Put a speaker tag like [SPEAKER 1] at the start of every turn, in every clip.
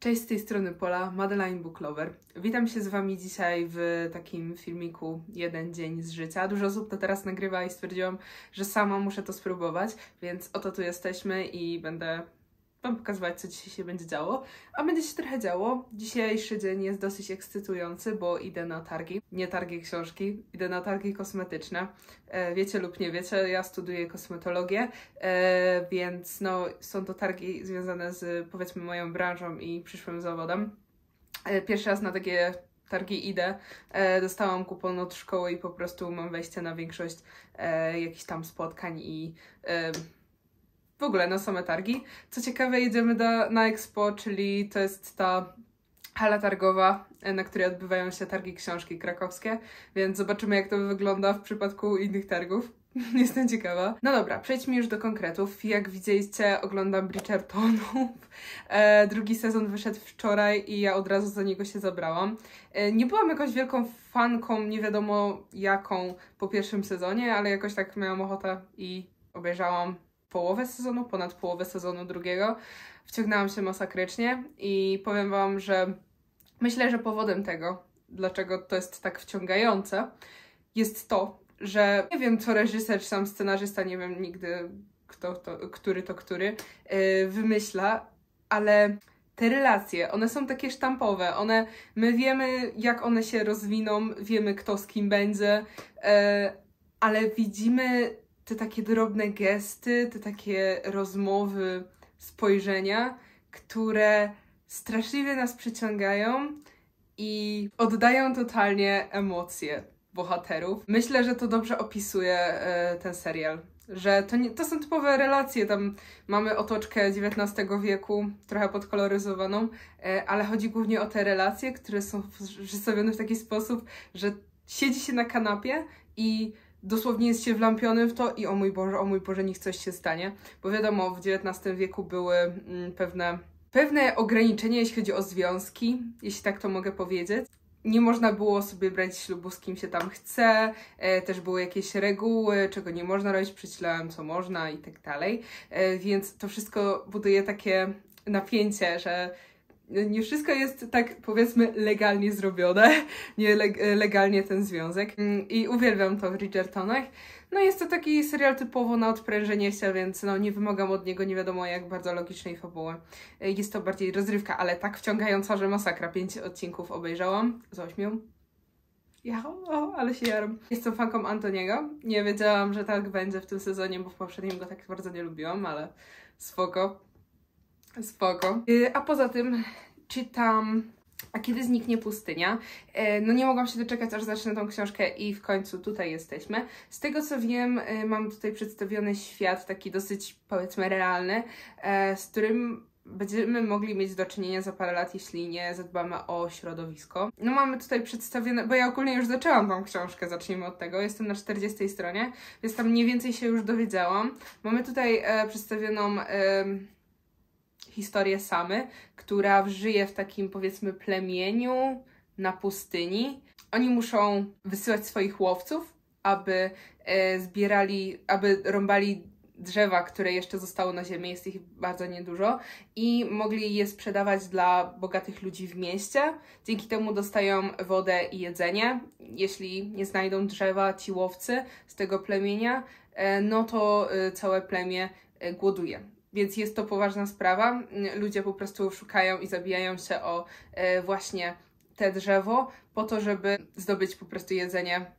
[SPEAKER 1] Cześć z tej strony Pola, Madeline Booklover. Witam się z Wami dzisiaj w takim filmiku Jeden dzień z życia. Dużo osób to teraz nagrywa i stwierdziłam, że sama muszę to spróbować, więc oto tu jesteśmy i będę Wam pokazywać, co dzisiaj się będzie działo, a będzie się trochę działo. Dzisiejszy dzień jest dosyć ekscytujący, bo idę na targi, nie targi książki, idę na targi kosmetyczne. E, wiecie lub nie wiecie, ja studiuję kosmetologię, e, więc no, są to targi związane z powiedzmy moją branżą i przyszłym zawodem. E, pierwszy raz na takie targi idę. E, dostałam kupon od szkoły i po prostu mam wejście na większość e, jakichś tam spotkań i e, w ogóle na same targi. Co ciekawe, jedziemy do, na Expo, czyli to jest ta hala targowa, e, na której odbywają się targi książki krakowskie, więc zobaczymy jak to wygląda w przypadku innych targów. Jestem ciekawa. No dobra, przejdźmy już do konkretów. Jak widzieliście, oglądam Bridgertonów. E, drugi sezon wyszedł wczoraj i ja od razu za niego się zabrałam. E, nie byłam jakąś wielką fanką, nie wiadomo jaką, po pierwszym sezonie, ale jakoś tak miałam ochotę i obejrzałam połowę sezonu, ponad połowę sezonu drugiego. Wciągnęłam się masakrycznie i powiem Wam, że myślę, że powodem tego, dlaczego to jest tak wciągające, jest to, że nie wiem co reżyser, czy sam scenarzysta, nie wiem nigdy kto to, który to który, yy, wymyśla, ale te relacje, one są takie sztampowe, one, my wiemy jak one się rozwiną, wiemy kto z kim będzie, yy, ale widzimy te takie drobne gesty, te takie rozmowy, spojrzenia, które straszliwie nas przyciągają i oddają totalnie emocje bohaterów. Myślę, że to dobrze opisuje e, ten serial. Że to, nie, to są typowe relacje, tam mamy otoczkę XIX wieku, trochę podkoloryzowaną, e, ale chodzi głównie o te relacje, które są przedstawione w taki sposób, że siedzi się na kanapie i dosłownie jest się wlampionym w to i o mój Boże, o mój Boże, niech coś się stanie. Bo wiadomo, w XIX wieku były mm, pewne, pewne ograniczenia, jeśli chodzi o związki, jeśli tak to mogę powiedzieć. Nie można było sobie brać ślubu z kim się tam chce, e, też były jakieś reguły, czego nie można robić, przycilałem co można i tak dalej. E, więc to wszystko buduje takie napięcie, że Y, nie wszystko jest tak powiedzmy legalnie zrobione, nie y, legalnie ten związek mm, i uwielbiam to w Bridgertonach. No jest to taki serial typowo na odprężenie się, więc no nie wymagam od niego nie wiadomo jak bardzo logicznej fabuły. Y, jest to bardziej rozrywka, ale tak wciągająca, że masakra. Pięć odcinków obejrzałam z ośmiu. Ja, o, ale się jaram. Jestem fanką Antoniego. Nie wiedziałam, że tak będzie w tym sezonie, bo w poprzednim go tak bardzo nie lubiłam, ale spoko. Spoko. Y, a poza tym czytam A kiedy zniknie pustynia. Y, no nie mogłam się doczekać, aż zacznę tą książkę i w końcu tutaj jesteśmy. Z tego co wiem, y, mam tutaj przedstawiony świat taki dosyć powiedzmy realny, z którym będziemy mogli mieć do czynienia za parę lat, jeśli nie zadbamy o środowisko. No mamy tutaj przedstawione, bo ja ogólnie już zaczęłam tą książkę, zacznijmy od tego, jestem na 40 stronie, więc tam mniej więcej się już dowiedziałam. Mamy tutaj e, przedstawioną... E, historię Samy, która żyje w takim powiedzmy plemieniu na pustyni. Oni muszą wysyłać swoich łowców, aby e, zbierali, aby rąbali drzewa, które jeszcze zostało na ziemi, jest ich bardzo niedużo, i mogli je sprzedawać dla bogatych ludzi w mieście. Dzięki temu dostają wodę i jedzenie. Jeśli nie znajdą drzewa ci łowcy z tego plemienia, e, no to e, całe plemię głoduje. Więc jest to poważna sprawa. Ludzie po prostu szukają i zabijają się o e, właśnie te drzewo po to, żeby zdobyć po prostu jedzenie.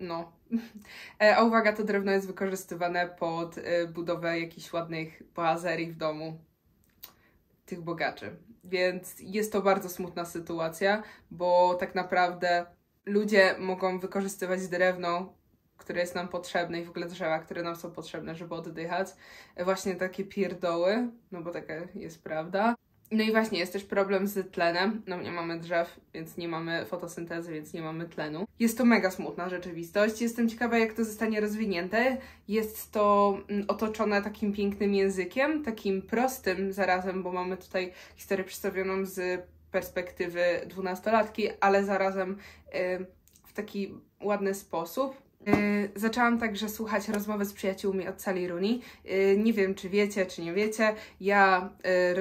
[SPEAKER 1] No. E, a uwaga, to drewno jest wykorzystywane pod e, budowę jakichś ładnych boazerii w domu tych bogaczy. Więc jest to bardzo smutna sytuacja, bo tak naprawdę ludzie mogą wykorzystywać drewno które jest nam potrzebne i w ogóle drzewa, które nam są potrzebne, żeby oddychać. Właśnie takie pierdoły, no bo taka jest prawda. No i właśnie jest też problem z tlenem. No nie mamy drzew, więc nie mamy fotosyntezy, więc nie mamy tlenu. Jest to mega smutna rzeczywistość. Jestem ciekawa, jak to zostanie rozwinięte. Jest to mm, otoczone takim pięknym językiem, takim prostym zarazem, bo mamy tutaj historię przedstawioną z perspektywy dwunastolatki, ale zarazem y, w taki ładny sposób Y, zaczęłam także słuchać rozmowy z przyjaciółmi od sali Runi. Y, nie wiem, czy wiecie, czy nie wiecie, ja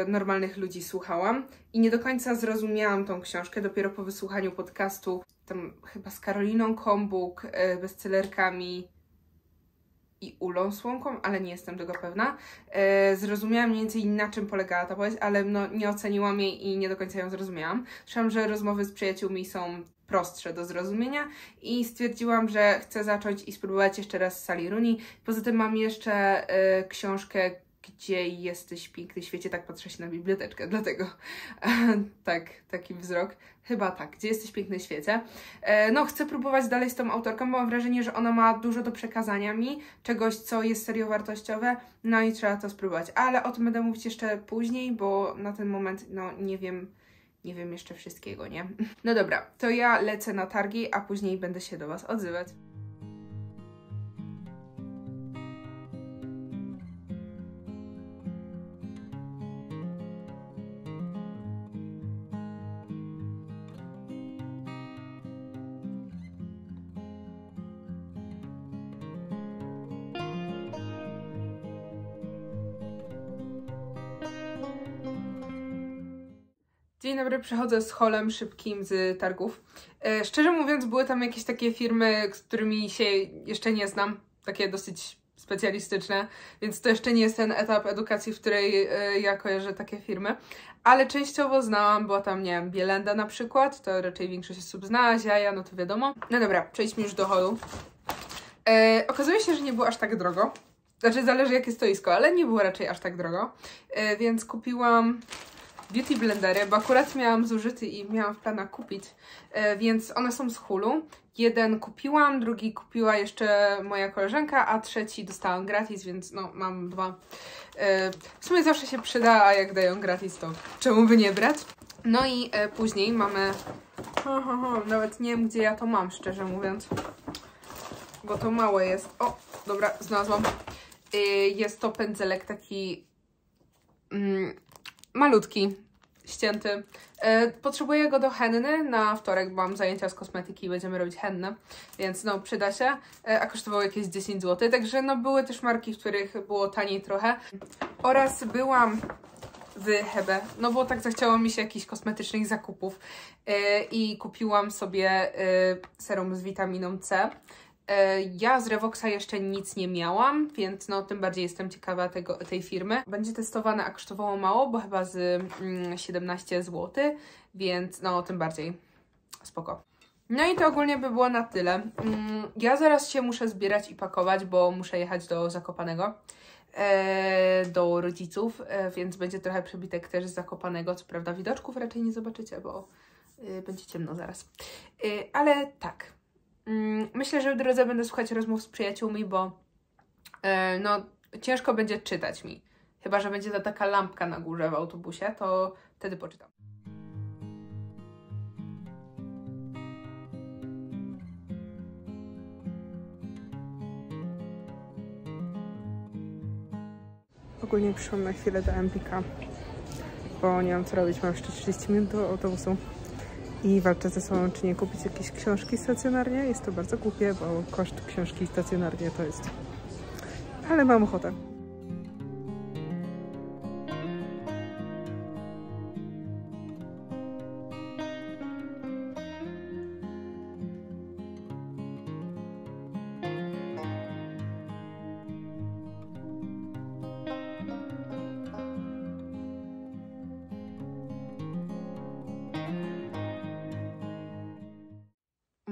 [SPEAKER 1] y, normalnych ludzi słuchałam i nie do końca zrozumiałam tą książkę. Dopiero po wysłuchaniu podcastu, tam chyba z Karoliną Kombuk, bestsellerkami i Ulą Słomką, ale nie jestem tego pewna. zrozumiałam mniej więcej na czym polegała ta powieść, ale no, nie oceniłam jej i nie do końca ją zrozumiałam. Słyszałam, że rozmowy z przyjaciółmi są prostsze do zrozumienia i stwierdziłam, że chcę zacząć i spróbować jeszcze raz z sali Rooney. Poza tym mam jeszcze y, książkę gdzie jesteś piękny świecie, tak patrzę się na biblioteczkę, dlatego tak, taki wzrok. Chyba tak, gdzie jesteś piękny świecie. E, no, chcę próbować dalej z tą autorką, bo mam wrażenie, że ona ma dużo do przekazania mi, czegoś, co jest serio wartościowe, no i trzeba to spróbować. Ale o tym będę mówić jeszcze później, bo na ten moment, no, nie wiem, nie wiem jeszcze wszystkiego, nie? No dobra, to ja lecę na targi, a później będę się do Was odzywać. Dzień dobry, przechodzę z holem szybkim z targów. E, szczerze mówiąc, były tam jakieś takie firmy, z którymi się jeszcze nie znam, takie dosyć specjalistyczne, więc to jeszcze nie jest ten etap edukacji, w której e, ja kojarzę takie firmy, ale częściowo znałam, była tam, nie wiem, Bielenda na przykład, to raczej większość osób zna, Ziaja, no to wiadomo. No dobra, przejdźmy już do holu. E, okazuje się, że nie było aż tak drogo, znaczy zależy jakie stoisko, ale nie było raczej aż tak drogo, e, więc kupiłam beauty blendery, bo akurat miałam zużyty i miałam w planach kupić, e, więc one są z Hulu. Jeden kupiłam, drugi kupiła jeszcze moja koleżanka, a trzeci dostałam gratis, więc no mam dwa. E, w sumie zawsze się przyda, a jak dają gratis, to czemu by nie brać? No i e, później mamy... Nawet nie wiem, gdzie ja to mam, szczerze mówiąc, bo to małe jest. O, dobra, znalazłam. Jest to pędzelek taki mm, malutki, ścięty. E, potrzebuję go do henny. Na wtorek mam zajęcia z kosmetyki i będziemy robić henny, więc no przyda się. E, a kosztowało jakieś 10 zł, także no były też marki, w których było taniej trochę. Oraz byłam w Hebe, no bo tak zachciało mi się jakichś kosmetycznych zakupów e, i kupiłam sobie serum z witaminą C E, ja z Revoxa jeszcze nic nie miałam, więc no tym bardziej jestem ciekawa tego, tej firmy. Będzie testowana, a kosztowało mało, bo chyba z mm, 17 zł, więc no tym bardziej spoko. No i to ogólnie by było na tyle. Mm, ja zaraz się muszę zbierać i pakować, bo muszę jechać do Zakopanego, e, do rodziców, e, więc będzie trochę przebitek też z Zakopanego. Co prawda widoczków raczej nie zobaczycie, bo y, będzie ciemno zaraz. Y, ale tak, Mm, myślę, że w drodze będę słuchać rozmów z przyjaciółmi, bo e, no, ciężko będzie czytać mi. Chyba, że będzie ta taka lampka na górze w autobusie, to wtedy poczytam. Ogólnie przyszłam na chwilę do MPK, bo nie mam co robić, mam jeszcze 30 minut do autobusu i walczę ze sobą, czy nie kupić jakieś książki stacjonarnie. Jest to bardzo głupie, bo koszt książki stacjonarnie to jest... Ale mam ochotę.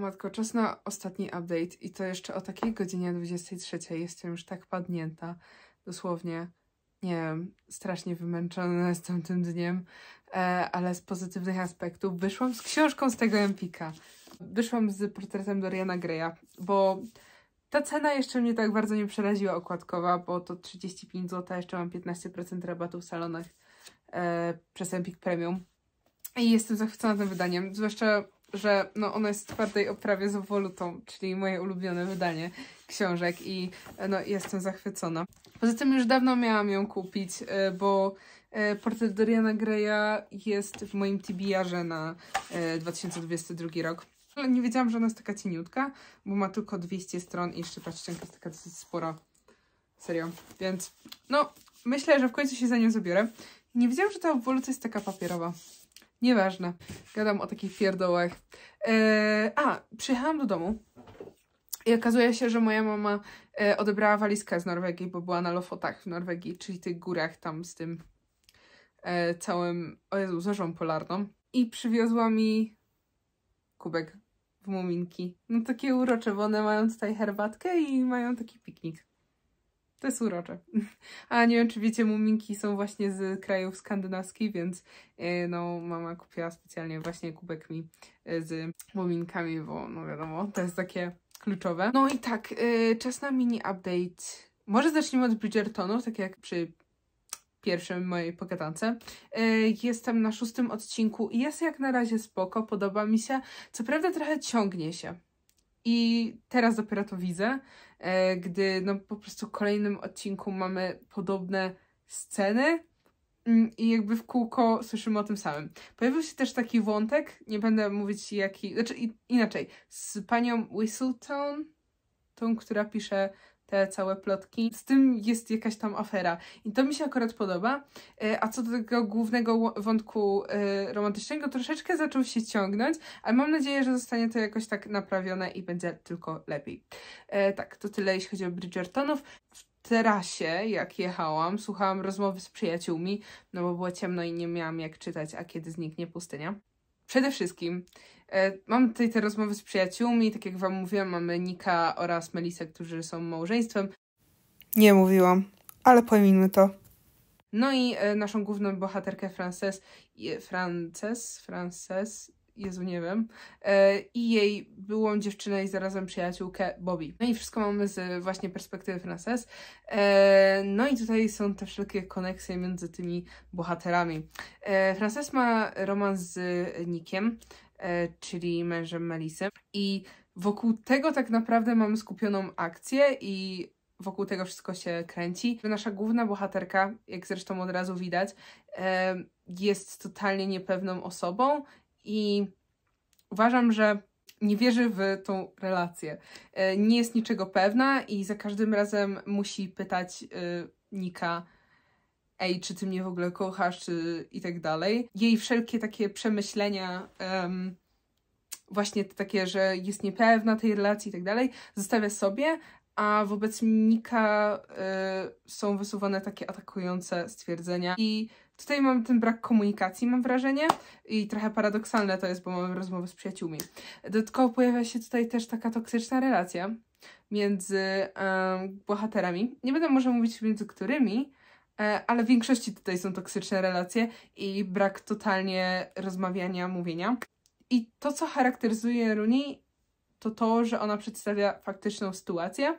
[SPEAKER 1] matko, czas na ostatni update i to jeszcze o takiej godzinie 23. Jestem już tak padnięta, dosłownie, nie wiem, strasznie wymęczona jestem tym dniem, e, ale z pozytywnych aspektów wyszłam z książką z tego Empika. Wyszłam z portretem Doriana Greya, bo ta cena jeszcze mnie tak bardzo nie przeraziła okładkowa, bo to 35 zł, jeszcze mam 15% rabatu w salonach e, przez Empik Premium. I jestem zachwycona tym wydaniem, zwłaszcza że no, ona jest w twardej oprawie z wolutą, czyli moje ulubione wydanie książek i no, jestem zachwycona. Poza tym już dawno miałam ją kupić, e, bo e, portret Doriana Greya jest w moim TBR-ze na 2022 e, rok. Ale nie wiedziałam, że ona jest taka cieniutka, bo ma tylko 200 stron i jeszcze ta ścianka jest taka dosyć spora. Serio. Więc no, myślę, że w końcu się za nią zabiorę. Nie wiedziałam, że ta woluta jest taka papierowa. Nieważne. Gadam o takich pierdołach. Eee, a, przyjechałam do domu i okazuje się, że moja mama e, odebrała walizkę z Norwegii, bo była na Lofotach w Norwegii, czyli tych górach tam z tym e, całym, o Jezu, zorzą polarną. I przywiozła mi kubek w muminki. No takie urocze, bo one mają tutaj herbatkę i mają taki piknik. To jest urocze. A nie wiem, czy wiecie, muminki są właśnie z krajów skandynawskich, więc e, no, mama kupiła specjalnie właśnie kubek mi e, z muminkami, bo no wiadomo, to jest takie kluczowe. No i tak, e, czas na mini-update. Może zaczniemy od Bridgertonu, tak jak przy pierwszym mojej pogadance. Jestem na szóstym odcinku i jest jak na razie spoko, podoba mi się. Co prawda trochę ciągnie się i teraz dopiero to widzę, e, gdy no po prostu w kolejnym odcinku mamy podobne sceny mm, i jakby w kółko słyszymy o tym samym. Pojawił się też taki wątek, nie będę mówić jaki, znaczy inaczej, z panią Whistletown, tą, która pisze te całe plotki. Z tym jest jakaś tam afera. I to mi się akurat podoba. E, a co do tego głównego wątku e, romantycznego, troszeczkę zaczął się ciągnąć, ale mam nadzieję, że zostanie to jakoś tak naprawione i będzie tylko lepiej. E, tak, to tyle jeśli chodzi o Bridgertonów. W trasie, jak jechałam, słuchałam rozmowy z przyjaciółmi, no bo było ciemno i nie miałam jak czytać, a kiedy zniknie pustynia. Przede wszystkim e, Mam tutaj te rozmowy z przyjaciółmi, tak jak wam mówiłam, mamy Nika oraz Melisa, którzy są małżeństwem. Nie mówiłam, ale pojmijmy to. No i e, naszą główną bohaterkę Frances, Frances, Frances Jezu, nie wiem, e, i jej byłą dziewczynę i zarazem przyjaciółkę Bobby. No i wszystko mamy z właśnie perspektywy Frances. E, no i tutaj są te wszelkie koneksje między tymi bohaterami. E, Frances ma romans z Nickiem, czyli mężem Melisy i wokół tego tak naprawdę mamy skupioną akcję i wokół tego wszystko się kręci. Nasza główna bohaterka, jak zresztą od razu widać, jest totalnie niepewną osobą i uważam, że nie wierzy w tą relację. E, nie jest niczego pewna i za każdym razem musi pytać e, Nika, ej, czy ty mnie w ogóle kochasz, czy i tak dalej. Jej wszelkie takie przemyślenia, um, właśnie takie, że jest niepewna tej relacji i tak dalej, zostawia sobie, a wobec Nika y, są wysuwane takie atakujące stwierdzenia i Tutaj mam ten brak komunikacji, mam wrażenie, i trochę paradoksalne to jest, bo mamy rozmowy z przyjaciółmi. Dodatkowo pojawia się tutaj też taka toksyczna relacja między um, bohaterami. Nie będę może mówić między którymi, e, ale w większości tutaj są toksyczne relacje i brak totalnie rozmawiania, mówienia. I to, co charakteryzuje Runi, to to, że ona przedstawia faktyczną sytuację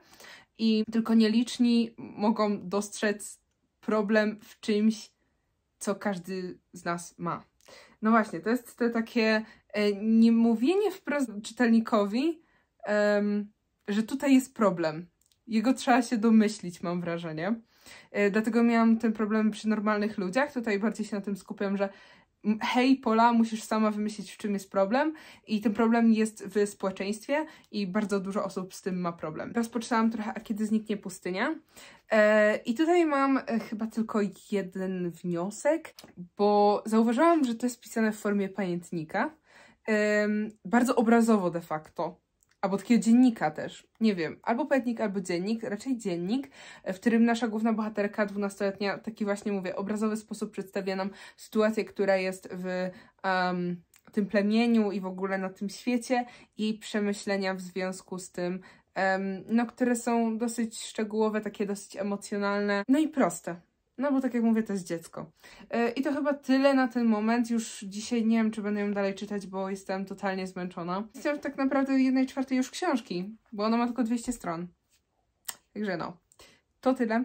[SPEAKER 1] i tylko nieliczni mogą dostrzec problem w czymś, co każdy z nas ma. No właśnie, to jest to takie e, niemówienie nie mówienie wprost czytelnikowi, um, że tutaj jest problem. Jego trzeba się domyślić, mam wrażenie. E, dlatego miałam ten problem przy normalnych ludziach. Tutaj bardziej się na tym skupiam, że hej Pola, musisz sama wymyślić, w czym jest problem i ten problem jest w społeczeństwie i bardzo dużo osób z tym ma problem. Rozpoczynałam trochę, a kiedy zniknie pustynia e, i tutaj mam e, chyba tylko jeden wniosek, bo zauważyłam, że to jest pisane w formie pamiętnika, bardzo obrazowo de facto albo takiego dziennika też, nie wiem, albo poetnik, albo dziennik, raczej dziennik, w którym nasza główna bohaterka, dwunastoletnia, taki właśnie mówię, obrazowy sposób przedstawia nam sytuację, która jest w um, tym plemieniu i w ogóle na tym świecie, jej przemyślenia w związku z tym, um, no, które są dosyć szczegółowe, takie dosyć emocjonalne, no i proste. No bo tak jak mówię, to jest dziecko. E, I to chyba tyle na ten moment. Już dzisiaj nie wiem, czy będę ją dalej czytać, bo jestem totalnie zmęczona. Jestem tak naprawdę jednej czwartej już książki, bo ona ma tylko 200 stron. Także no, to tyle.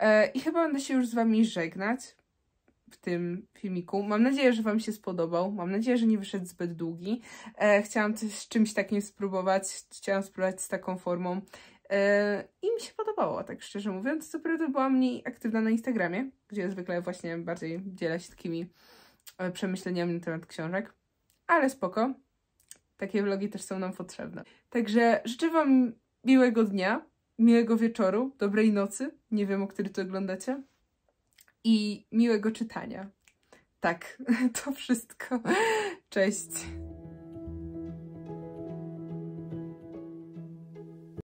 [SPEAKER 1] E, I chyba będę się już z Wami żegnać w tym filmiku. Mam nadzieję, że Wam się spodobał. Mam nadzieję, że nie wyszedł zbyt długi. E, chciałam coś z czymś takim spróbować. Chciałam spróbować z taką formą. Yy, I mi się podobało, tak szczerze mówiąc. Co prawda była mniej aktywna na Instagramie, gdzie zwykle właśnie bardziej dzielę się takimi e, przemyśleniami na temat książek. Ale spoko. Takie vlogi też są nam potrzebne. Także życzę Wam miłego dnia, miłego wieczoru, dobrej nocy. Nie wiem, o który to oglądacie. I miłego czytania. Tak, to wszystko. Cześć.